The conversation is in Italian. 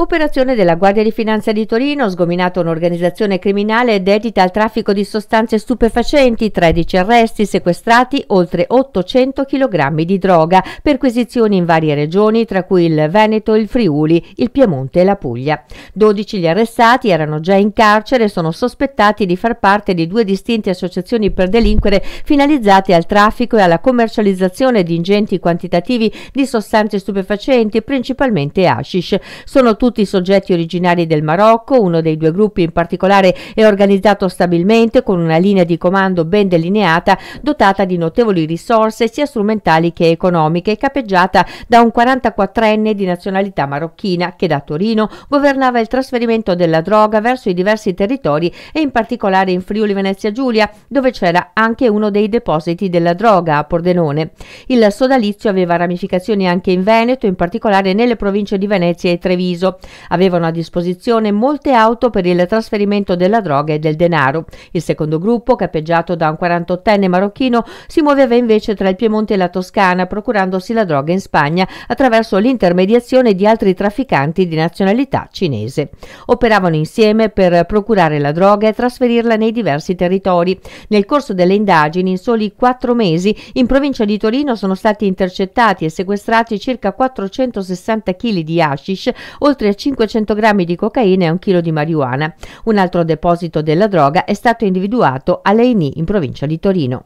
Operazione della Guardia di Finanza di Torino, sgominata un'organizzazione criminale dedita al traffico di sostanze stupefacenti, 13 arresti, sequestrati oltre 800 kg di droga, perquisizioni in varie regioni, tra cui il Veneto, il Friuli, il Piemonte e la Puglia. 12 gli arrestati erano già in carcere e sono sospettati di far parte di due distinte associazioni per delinquere finalizzate al traffico e alla commercializzazione di ingenti quantitativi di sostanze stupefacenti, principalmente hashish. Sono tutti tutti soggetti originari del Marocco, uno dei due gruppi in particolare è organizzato stabilmente con una linea di comando ben delineata, dotata di notevoli risorse sia strumentali che economiche, capeggiata da un 44enne di nazionalità marocchina che da Torino governava il trasferimento della droga verso i diversi territori e in particolare in Friuli Venezia Giulia, dove c'era anche uno dei depositi della droga a Pordenone. Il sodalizio aveva ramificazioni anche in Veneto, in particolare nelle province di Venezia e Treviso. Avevano a disposizione molte auto per il trasferimento della droga e del denaro. Il secondo gruppo, capeggiato da un 48enne marocchino, si muoveva invece tra il Piemonte e la Toscana, procurandosi la droga in Spagna attraverso l'intermediazione di altri trafficanti di nazionalità cinese. Operavano insieme per procurare la droga e trasferirla nei diversi territori. Nel corso delle indagini, in soli quattro mesi, in provincia di Torino sono stati intercettati e sequestrati circa 460 kg di hashish, oltre oltre 500 grammi di cocaina e un chilo di marijuana. Un altro deposito della droga è stato individuato a Leini, in provincia di Torino.